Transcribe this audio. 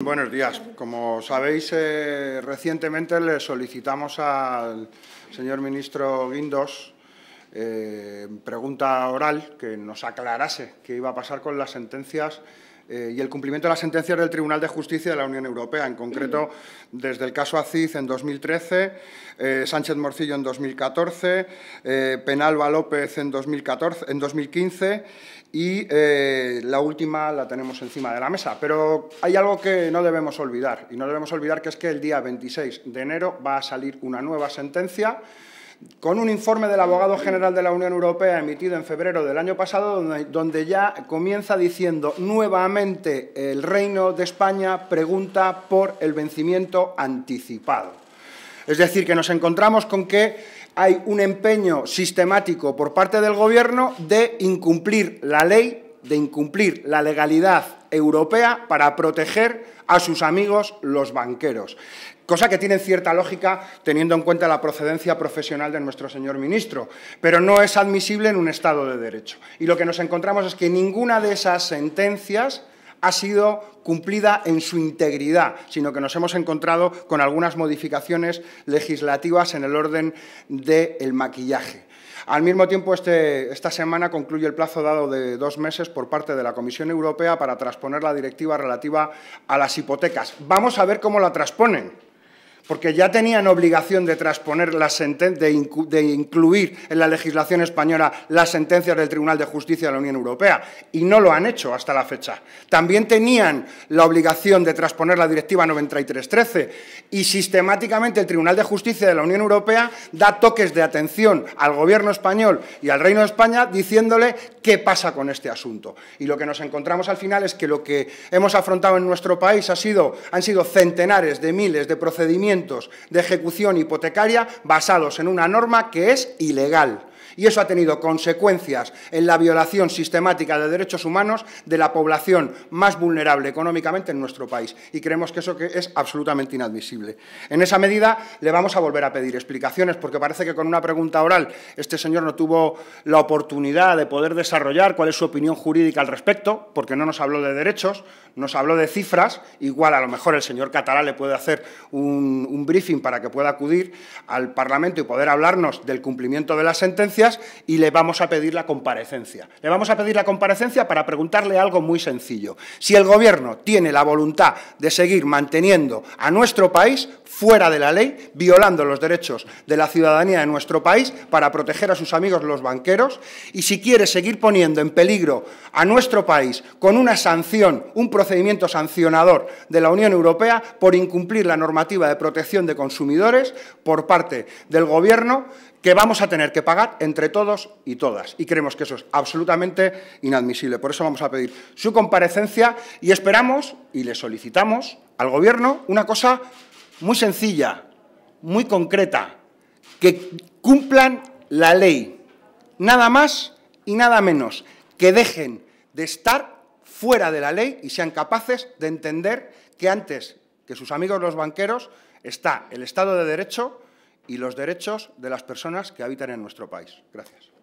Buenos días. Como sabéis, eh, recientemente le solicitamos al señor ministro Guindos eh, pregunta oral que nos aclarase qué iba a pasar con las sentencias eh, y el cumplimiento de las sentencias del Tribunal de Justicia de la Unión Europea. En concreto, desde el caso Aziz en 2013, eh, Sánchez Morcillo en 2014, eh, Penalba López en, 2014, en 2015 y la última la tenemos encima de la mesa. Pero hay algo que no debemos olvidar y no debemos olvidar que es que el día 26 de enero va a salir una nueva sentencia con un informe del abogado general de la Unión Europea emitido en febrero del año pasado, donde, ya comienza diciendo nuevamente el Reino de España pregunta por el vencimiento anticipado. Es decir, que nos encontramos con que hay un empeño sistemático por parte del Gobierno de incumplir la ley de incumplir la legalidad europea para proteger a sus amigos los banqueros. Cosa que tiene cierta lógica teniendo en cuenta la procedencia profesional de nuestro señor ministro, pero no es admisible en un Estado de Derecho. Y lo que nos encontramos es que ninguna de esas sentencias ha sido cumplida en su integridad, sino que nos hemos encontrado con algunas modificaciones legislativas en el orden del maquillaje. Al mismo tiempo, este, esta semana concluye el plazo dado de dos meses por parte de la Comisión Europea para transponer la directiva relativa a las hipotecas. Vamos a ver cómo la transponen porque ya tenían obligación de transponer de, de incluir en la legislación española las sentencias del Tribunal de Justicia de la Unión Europea, y no lo han hecho hasta la fecha. También tenían la obligación de transponer la Directiva 9313, y sistemáticamente el Tribunal de Justicia de la Unión Europea da toques de atención al Gobierno español y al Reino de España diciéndole qué pasa con este asunto. Y lo que nos encontramos al final es que lo que hemos afrontado en nuestro país ha sido, han sido centenares de miles de procedimientos de ejecución hipotecaria basados en una norma que es ilegal y eso ha tenido consecuencias en la violación sistemática de derechos humanos de la población más vulnerable económicamente en nuestro país y creemos que eso es absolutamente inadmisible. En esa medida le vamos a volver a pedir explicaciones porque parece que con una pregunta oral este señor no tuvo la oportunidad de poder desarrollar cuál es su opinión jurídica al respecto porque no nos habló de derechos, nos habló de cifras, igual a lo mejor el señor Catalá le puede hacer un, briefing para que pueda acudir al Parlamento y poder hablarnos del cumplimiento de la sentencia y le vamos a pedir la comparecencia. Le vamos a pedir la comparecencia para preguntarle algo muy sencillo. Si el Gobierno tiene la voluntad de seguir manteniendo a nuestro país fuera de la ley, violando los derechos de la ciudadanía de nuestro país para proteger a sus amigos los banqueros, y si quiere seguir poniendo en peligro a nuestro país con una sanción, un procedimiento sancionador de la Unión Europea por incumplir la normativa de protección de consumidores por parte del Gobierno, que vamos a tener que pagar entre entre todos y todas. Y creemos que eso es absolutamente inadmisible. Por eso vamos a pedir su comparecencia y esperamos y le solicitamos al Gobierno una cosa muy sencilla, muy concreta, que cumplan la ley. Nada más y nada menos. Que dejen de estar fuera de la ley y sean capaces de entender que antes que sus amigos los banqueros está el Estado de Derecho, y los derechos de las personas que habitan en nuestro país. Gracias.